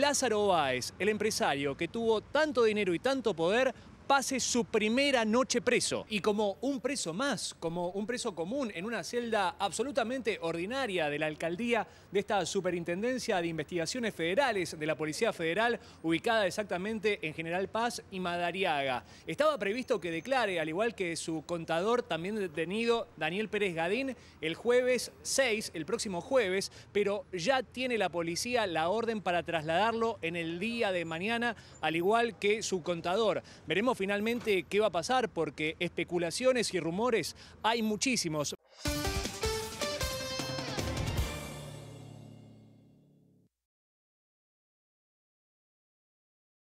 Lázaro Báez, el empresario que tuvo tanto dinero y tanto poder, pase su primera noche preso. Y como un preso más, como un preso común en una celda absolutamente ordinaria de la alcaldía de esta Superintendencia de Investigaciones Federales de la Policía Federal, ubicada exactamente en General Paz y Madariaga. Estaba previsto que declare, al igual que su contador también detenido, Daniel Pérez Gadín, el jueves 6, el próximo jueves, pero ya tiene la policía la orden para trasladarlo en el día de mañana, al igual que su contador. Veremos finalmente qué va a pasar, porque especulaciones y rumores hay muchísimos.